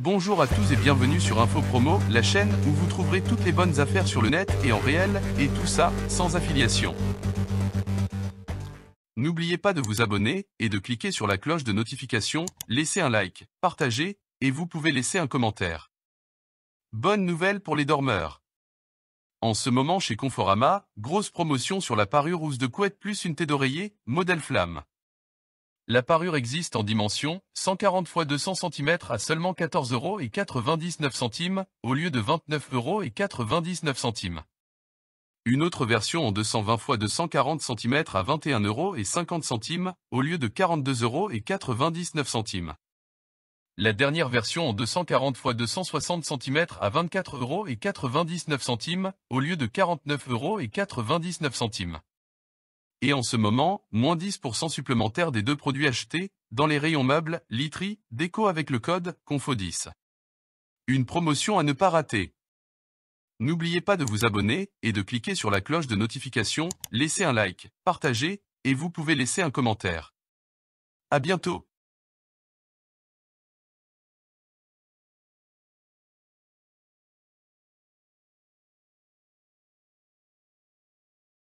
Bonjour à tous et bienvenue sur Info Promo, la chaîne où vous trouverez toutes les bonnes affaires sur le net et en réel, et tout ça, sans affiliation. N'oubliez pas de vous abonner et de cliquer sur la cloche de notification, laisser un like, partager, et vous pouvez laisser un commentaire. Bonne nouvelle pour les dormeurs. En ce moment chez Conforama, grosse promotion sur la parure rousse de couette plus une thé d'oreiller, modèle flamme. La parure existe en dimension 140 x 200 cm à seulement 14 euros au lieu de 29 euros Une autre version en 220 x 240 cm à 21,50 euros au lieu de 42 euros La dernière version en 240 x 260 cm à 24 euros au lieu de 49 euros et en ce moment, moins 10% supplémentaire des deux produits achetés, dans les rayons meubles, literie, déco avec le code CONFO10. Une promotion à ne pas rater. N'oubliez pas de vous abonner et de cliquer sur la cloche de notification, laissez un like, partager, et vous pouvez laisser un commentaire. À bientôt